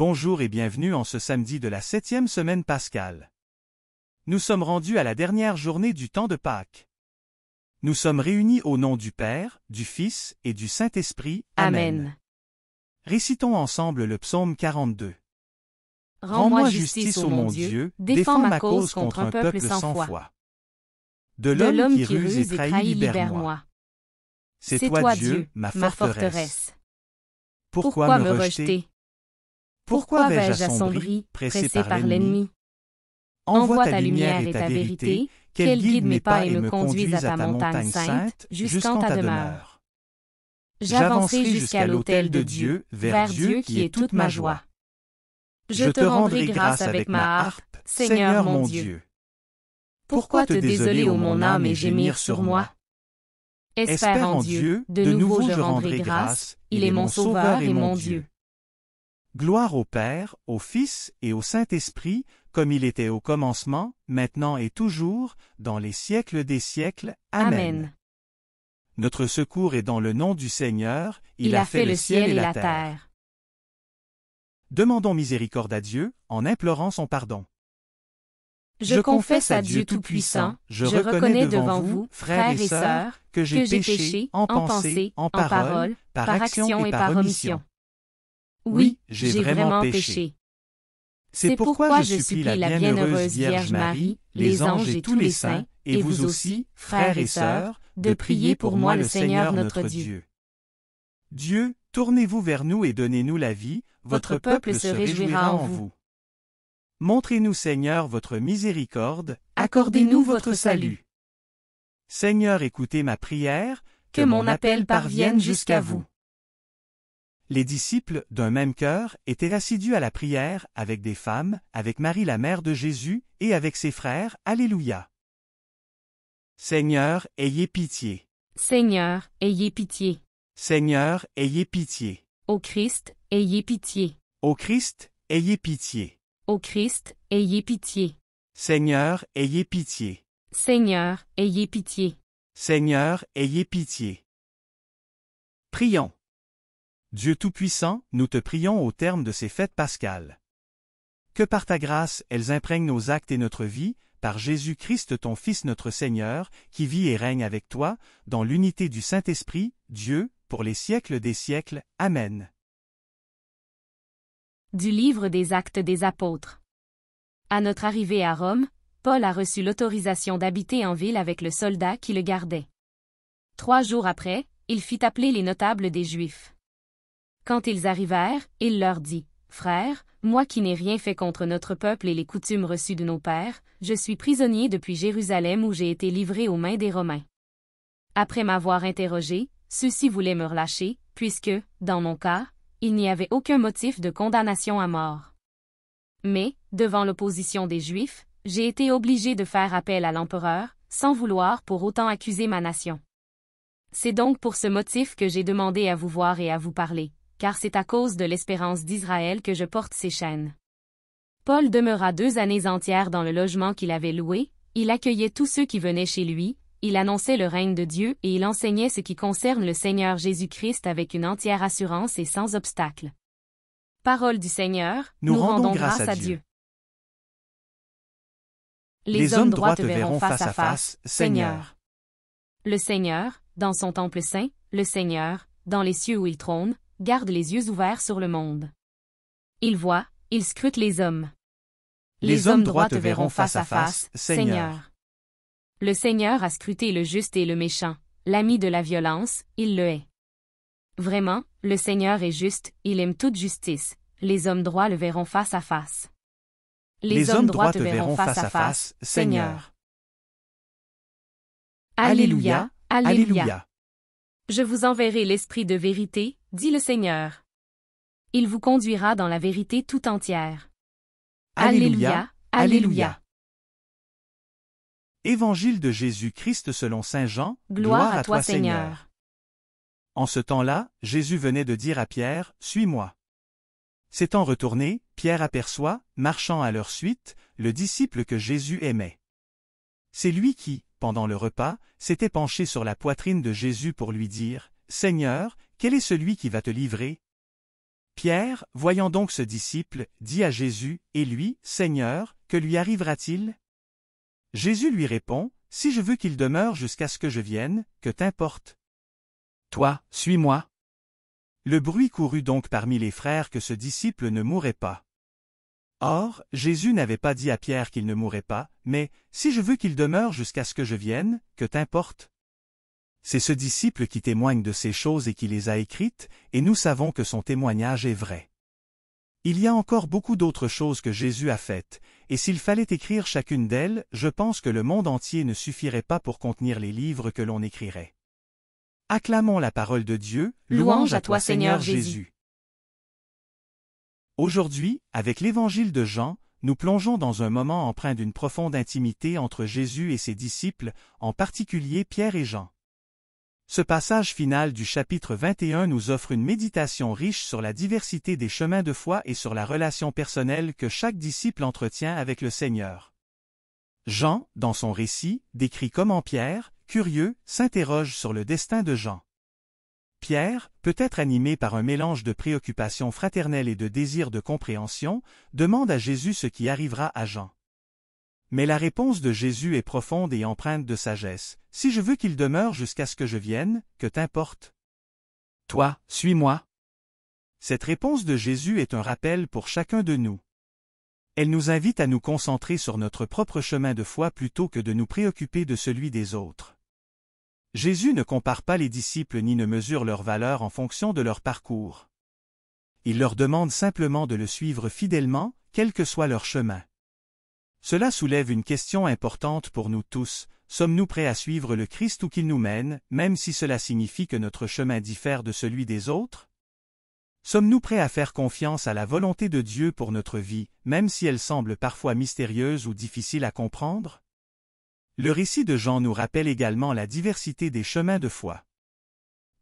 Bonjour et bienvenue en ce samedi de la septième semaine pascale. Nous sommes rendus à la dernière journée du temps de Pâques. Nous sommes réunis au nom du Père, du Fils et du Saint-Esprit. Amen. Récitons ensemble le psaume 42. Rends-moi justice, au mon Dieu, défends ma cause contre un peuple sans foi. De l'homme qui ruse et trahit, libère-moi. C'est toi, Dieu, ma forteresse. Pourquoi me rejeter pourquoi vais-je assombri, pressé par l'ennemi Envoie ta lumière et ta vérité, qu'elle guide mes pas et me conduise à ta montagne sainte, jusqu'en ta demeure. J'avancerai jusqu'à l'autel de Dieu, vers Dieu qui est toute ma joie. Je te rendrai grâce avec ma harpe, Seigneur mon Dieu. Pourquoi te désoler, ô mon âme, et gémir sur moi Espère en Dieu, de nouveau je rendrai grâce, il est mon sauveur et mon Dieu. Gloire au Père, au Fils et au Saint-Esprit, comme il était au commencement, maintenant et toujours, dans les siècles des siècles. Amen. Notre secours est dans le nom du Seigneur, il, a, fait, le ciel et la, terre. Demandons miséricorde à Dieu en implorant son pardon. Je confesse à Dieu Tout-Puissant, je, reconnais devant vous, frères et sœurs, que j'ai péché, péché en pensée, en parole, par action et par omission. Oui, j'ai vraiment péché. C'est pourquoi je supplie la bienheureuse Vierge Marie, les anges et tous les saints, et vous aussi, frères et sœurs, de prier pour moi le Seigneur notre Dieu. Dieu, tournez-vous vers nous et donnez-nous la vie, votre peuple se réjouira en vous. Montrez-nous Seigneur votre miséricorde, accordez-nous votre salut. Seigneur écoutez ma prière, que mon appel parvienne jusqu'à vous les disciples, d'un même cœur, étaient assidus à la prière, avec des femmes, avec Marie la mère de Jésus, et avec ses frères, Alléluia. Seigneur, ayez pitié. Seigneur, ayez pitié. Seigneur, ayez pitié. Au Christ, ayez pitié. Au Christ, ayez pitié. Au Christ, ayez pitié. Seigneur, ayez pitié. Seigneur, ayez pitié. Seigneur, ayez pitié. Prions. Dieu Tout-Puissant, nous te prions au terme de ces fêtes pascales. Que par ta grâce elles imprègnent nos actes et notre vie, par Jésus-Christ ton Fils notre Seigneur, qui vit et règne avec toi, dans l'unité du Saint-Esprit, Dieu, pour les siècles des siècles. Amen. Du livre des Actes des Apôtres. À notre arrivée à Rome, Paul a reçu l'autorisation d'habiter en ville avec le soldat qui le gardait. Trois jours après, il fit appeler les notables des Juifs. Quand ils arrivèrent, il leur dit, Frères, moi qui n'ai rien fait contre notre peuple et les coutumes reçues de nos pères, je suis prisonnier depuis Jérusalem où j'ai été livré aux mains des Romains. Après m'avoir interrogé, ceux-ci voulaient me relâcher, puisque, dans mon cas, il n'y avait aucun motif de condamnation à mort. Mais, devant l'opposition des Juifs, j'ai été obligé de faire appel à l'empereur, sans vouloir pour autant accuser ma nation. C'est donc pour ce motif que j'ai demandé à vous voir et à vous parler, car c'est à cause de l'espérance d'Israël que je porte ces chaînes. Paul demeura deux années entières dans le logement qu'il avait loué, il accueillait tous ceux qui venaient chez lui, il annonçait le règne de Dieu et il enseignait ce qui concerne le Seigneur Jésus-Christ avec une entière assurance et sans obstacle. Parole du Seigneur, nous, rendons, grâce, à Dieu. Les, Les hommes droits te verront face à face, Seigneur. Le Seigneur, dans son temple saint, le Seigneur, dans les cieux où il trône, garde les yeux ouverts sur le monde. Il voit, il scrute les hommes. Les, hommes droits te verront face à face, Seigneur. Le Seigneur a scruté le juste et le méchant, l'ami de la violence, il le est. Vraiment, le Seigneur est juste, il aime toute justice, les hommes droits le verront face à face. Les, hommes, droits te verront face à face, Seigneur. Alléluia. Alléluia. Je vous enverrai l'Esprit de vérité, dit le Seigneur. Il vous conduira dans la vérité tout entière. Alléluia, Alléluia. Évangile de Jésus-Christ selon Saint Jean, gloire, à, toi, Seigneur. En ce temps-là, Jésus venait de dire à Pierre, Suis-moi. S'étant retourné, Pierre aperçoit, marchant à leur suite, le disciple que Jésus aimait. C'est lui qui, pendant le repas, s'était penché sur la poitrine de Jésus pour lui dire, Seigneur, quel est celui qui va te livrer? Pierre, voyant donc ce disciple, dit à Jésus, et lui, Seigneur, que lui arrivera-t-il? Jésus lui répond, Si je veux qu'il demeure jusqu'à ce que je vienne, que t'importe? Toi, suis-moi. Le bruit courut donc parmi les frères que ce disciple ne mourrait pas. Or, Jésus n'avait pas dit à Pierre qu'il ne mourrait pas, mais, Si je veux qu'il demeure jusqu'à ce que je vienne, que t'importe? C'est ce disciple qui témoigne de ces choses et qui les a écrites, et nous savons que son témoignage est vrai. Il y a encore beaucoup d'autres choses que Jésus a faites, et s'il fallait écrire chacune d'elles, je pense que le monde entier ne suffirait pas pour contenir les livres que l'on écrirait. Acclamons la parole de Dieu, louange à toi Seigneur Jésus. Aujourd'hui, avec l'évangile de Jean, nous plongeons dans un moment empreint d'une profonde intimité entre Jésus et ses disciples, en particulier Pierre et Jean. Ce passage final du chapitre 21 nous offre une méditation riche sur la diversité des chemins de foi et sur la relation personnelle que chaque disciple entretient avec le Seigneur. Jean, dans son récit, décrit comment Pierre, curieux, s'interroge sur le destin de Jean. Pierre, peut-être animé par un mélange de préoccupations fraternelle et de désir de compréhension, demande à Jésus ce qui arrivera à Jean. Mais la réponse de Jésus est profonde et empreinte de sagesse. Si je veux qu'il demeure jusqu'à ce que je vienne, que t'importe Toi, suis-moi. Cette réponse de Jésus est un rappel pour chacun de nous. Elle nous invite à nous concentrer sur notre propre chemin de foi plutôt que de nous préoccuper de celui des autres. Jésus ne compare pas les disciples ni ne mesure leur valeur en fonction de leur parcours. Il leur demande simplement de le suivre fidèlement, quel que soit leur chemin. Cela soulève une question importante pour nous tous, sommes-nous prêts à suivre le Christ où qu'il nous mène, même si cela signifie que notre chemin diffère de celui des autres Sommes-nous prêts à faire confiance à la volonté de Dieu pour notre vie, même si elle semble parfois mystérieuse ou difficile à comprendre Le récit de Jean nous rappelle également la diversité des chemins de foi.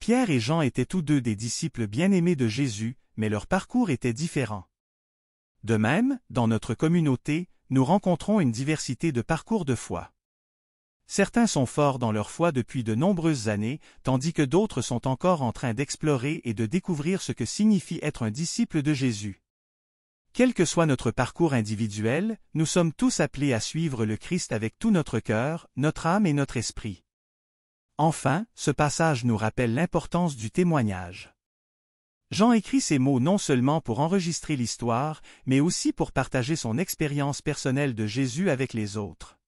Pierre et Jean étaient tous deux des disciples bien-aimés de Jésus, mais leur parcours était différent. De même, dans notre communauté, nous rencontrons une diversité de parcours de foi. Certains sont forts dans leur foi depuis de nombreuses années, tandis que d'autres sont encore en train d'explorer et de découvrir ce que signifie être un disciple de Jésus. Quel que soit notre parcours individuel, nous sommes tous appelés à suivre le Christ avec tout notre cœur, notre âme et notre esprit. Enfin, ce passage nous rappelle l'importance du témoignage. Jean écrit ces mots non seulement pour enregistrer l'histoire, mais aussi pour partager son expérience personnelle de Jésus avec les autres.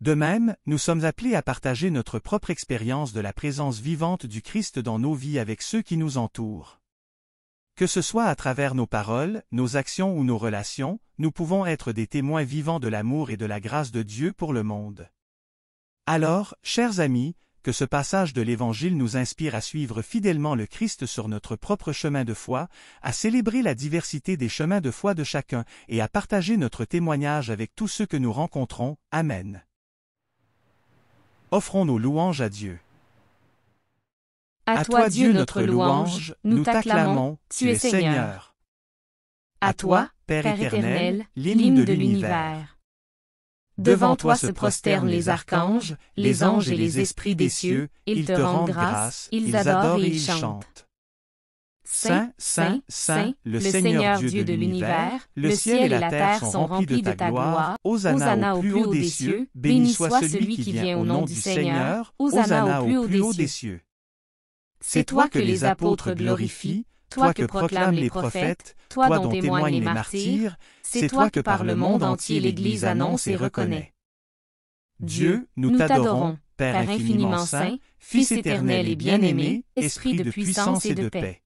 De même, nous sommes appelés à partager notre propre expérience de la présence vivante du Christ dans nos vies avec ceux qui nous entourent. Que ce soit à travers nos paroles, nos actions ou nos relations, nous pouvons être des témoins vivants de l'amour et de la grâce de Dieu pour le monde. Alors, chers amis, que ce passage de l'Évangile nous inspire à suivre fidèlement le Christ sur notre propre chemin de foi, à célébrer la diversité des chemins de foi de chacun et à partager notre témoignage avec tous ceux que nous rencontrons. Amen. Offrons nos louanges à Dieu. À toi, Dieu, notre louange, nous t'acclamons, tu es Seigneur. À toi, Père éternel, l'hymne de l'univers. Devant toi se prosternent les archanges, les anges et les esprits des cieux, ils te rendent grâce, ils adorent et ils chantent. Saint, Saint, Saint, le Seigneur Dieu de l'univers, le ciel et la terre sont remplis de ta gloire. Hosanna au plus haut des cieux, béni soit celui qui vient au nom du Seigneur. au plus haut des cieux. C'est toi que les apôtres glorifient, toi que proclament les prophètes, toi dont témoignent les martyrs, c'est toi que par le monde entier l'Église annonce et reconnaît. Dieu, nous t'adorons, Père infiniment saint, Fils éternel et bien-aimé, Esprit de puissance et de paix.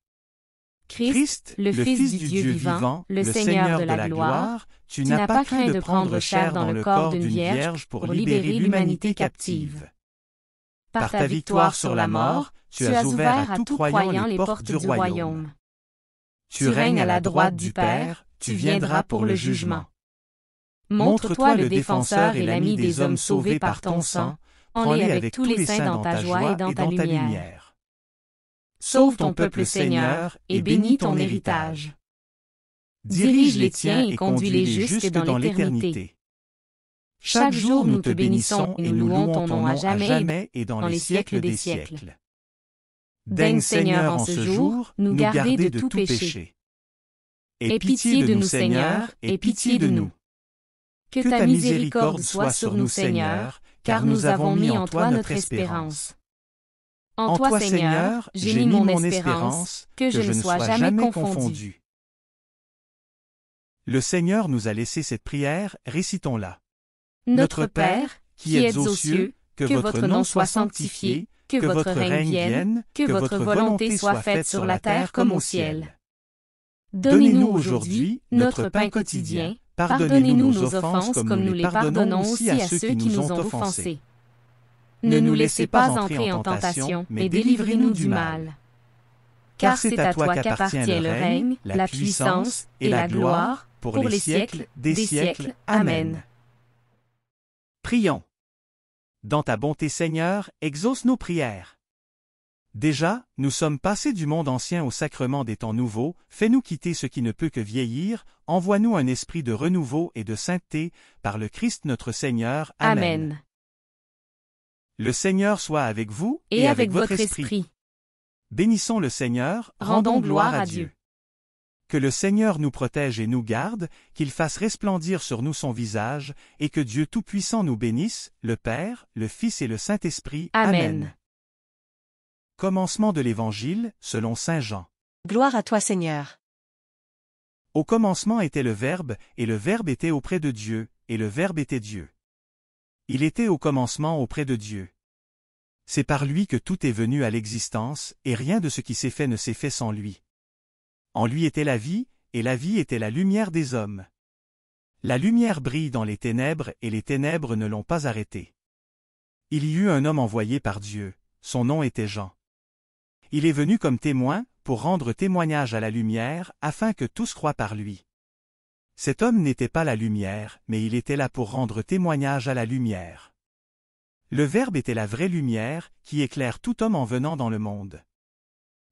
Christ, le Fils du Dieu vivant, le Seigneur de la gloire, tu n'as pas craint de prendre chair dans le corps d'une vierge pour libérer l'humanité captive. Par ta victoire sur la mort, tu as ouvert à tout croyant les portes du royaume. Tu règnes à la droite du Père, tu viendras pour le jugement. Montre-toi le défenseur et l'ami des hommes sauvés par ton sang, prends avec tous les saints dans ta joie et dans ta lumière. Sauve ton peuple Seigneur, et bénis ton héritage. Dirige les tiens et conduis les justes dans l'éternité. Chaque jour nous te bénissons et nous louons ton nom à jamais et dans les siècles des siècles. Daigne Seigneur en ce jour nous garder de tout péché. Et pitié de nous Seigneur, et pitié de nous. Que ta miséricorde soit sur nous Seigneur, car nous avons mis en toi notre espérance. En toi Seigneur, j'ai mis mon espérance, que je ne sois jamais confondu. Le Seigneur nous a laissé cette prière, récitons-la. Notre Père, qui êtes aux cieux, que votre nom soit sanctifié, que votre règne vienne, que votre volonté soit faite sur la terre comme au ciel. Donnez-nous aujourd'hui notre pain quotidien, pardonnez-nous nos offenses comme nous les pardonnons aussi à ceux qui nous ont offensés. Ne nous laissez pas entrer en tentation, mais délivrez-nous du mal. Car c'est à toi qu'appartient le règne, la puissance et la gloire, pour les siècles des siècles. Amen. Prions. Dans ta bonté Seigneur, exauce nos prières. Déjà, nous sommes passés du monde ancien au sacrement des temps nouveaux, fais-nous quitter ce qui ne peut que vieillir, envoie-nous un esprit de renouveau et de sainteté, par le Christ notre Seigneur. Amen. Le Seigneur soit avec vous et, avec, votre esprit. Bénissons le Seigneur, rendons, gloire à Dieu. Que le Seigneur nous protège et nous garde, qu'il fasse resplendir sur nous son visage, et que Dieu Tout-Puissant nous bénisse, le Père, le Fils et le Saint-Esprit. Amen. Commencement de l'Évangile, selon Saint Jean. Gloire à toi Seigneur. Au commencement était le Verbe, et le Verbe était auprès de Dieu, et le Verbe était Dieu. Il était au commencement auprès de Dieu. C'est par lui que tout est venu à l'existence, et rien de ce qui s'est fait ne s'est fait sans lui. En lui était la vie, et la vie était la lumière des hommes. La lumière brille dans les ténèbres et les ténèbres ne l'ont pas arrêtée. Il y eut un homme envoyé par Dieu, son nom était Jean. Il est venu comme témoin, pour rendre témoignage à la lumière, afin que tous croient par lui. Cet homme n'était pas la lumière, mais il était là pour rendre témoignage à la lumière. Le Verbe était la vraie lumière, qui éclaire tout homme en venant dans le monde.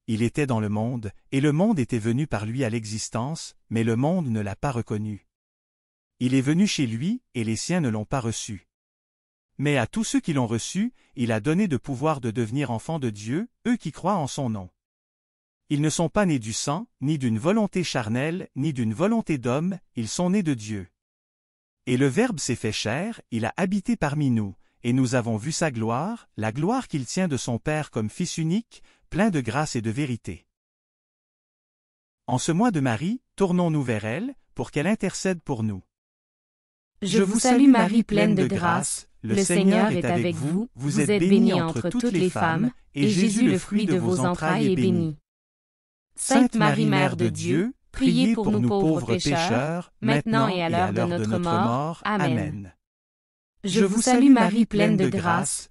Il était dans le monde, et le monde était venu par lui à l'existence, mais le monde ne l'a pas reconnu. Il est venu chez lui, et les siens ne l'ont pas reçu. Mais à tous ceux qui l'ont reçu, il a donné de pouvoir de devenir enfants de Dieu, eux qui croient en son nom. Ils ne sont pas nés du sang, ni d'une volonté charnelle, ni d'une volonté d'homme, ils sont nés de Dieu. Et le Verbe s'est fait chair, il a habité parmi nous, et nous avons vu sa gloire, la gloire qu'il tient de son Père comme Fils unique, plein de grâce et de vérité. En ce mois de Marie, tournons-nous vers elle, pour qu'elle intercède pour nous. Je vous salue Marie pleine de grâce, le Seigneur est avec vous, vous êtes bénie entre toutes les femmes, et Jésus le fruit de vos entrailles est béni. Sainte Marie Mère de Dieu, priez pour nous pauvres pécheurs, maintenant et à l'heure de notre mort. Amen. Je vous salue Marie pleine de grâce,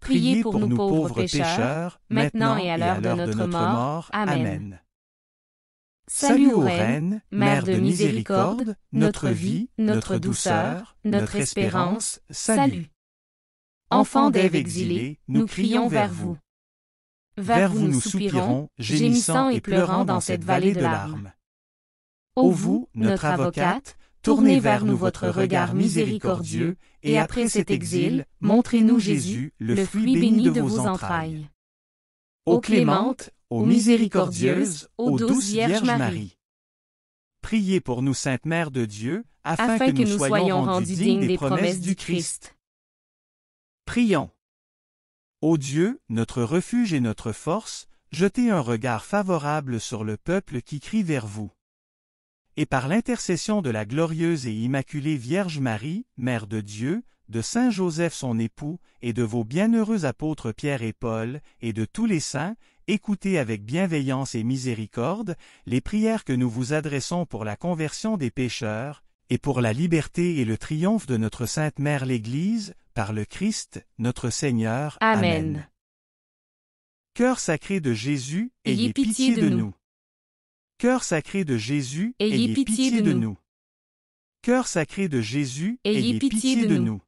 Priez pour, nous pauvres pécheurs, maintenant et à l'heure de notre mort. Amen. Salut ô Reine, Mère de miséricorde, notre vie, notre douceur, notre espérance, salut. Enfants d'Ève exilés, nous crions vers vous. Vers vous nous soupirons, gémissant et pleurant dans cette vallée de larmes. Ô vous, notre avocate, Tournez vers nous votre regard miséricordieux, et après cet exil, montrez-nous Jésus, le fruit béni de vos entrailles. Ô clémente, ô miséricordieuse, ô douce Vierge Marie. Priez pour nous, Sainte Mère de Dieu, afin, que, nous, nous soyons rendus dignes des promesses du Christ. Prions. Ô Dieu, notre refuge et notre force, jetez un regard favorable sur le peuple qui crie vers vous et par l'intercession de la glorieuse et immaculée Vierge Marie, Mère de Dieu, de Saint Joseph son époux, et de vos bienheureux apôtres Pierre et Paul, et de tous les saints, écoutez avec bienveillance et miséricorde les prières que nous vous adressons pour la conversion des pécheurs, et pour la liberté et le triomphe de notre Sainte Mère l'Église, par le Christ, notre Seigneur. Amen. Cœur sacré de Jésus, ayez, pitié, de, nous. Cœur sacré de Jésus, ayez, pitié, de, nous. Cœur sacré de Jésus, ayez pitié de nous.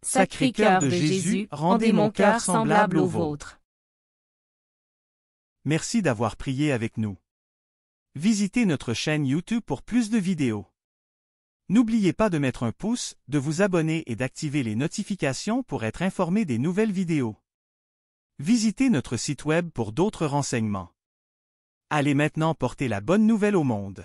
Sacré cœur de Jésus, rendez mon cœur semblable au vôtre. Merci d'avoir prié avec nous. Visitez notre chaîne YouTube pour plus de vidéos. N'oubliez pas de mettre un pouce, de vous abonner et d'activer les notifications pour être informé des nouvelles vidéos. Visitez notre site web pour d'autres renseignements. Allez maintenant porter la bonne nouvelle au monde.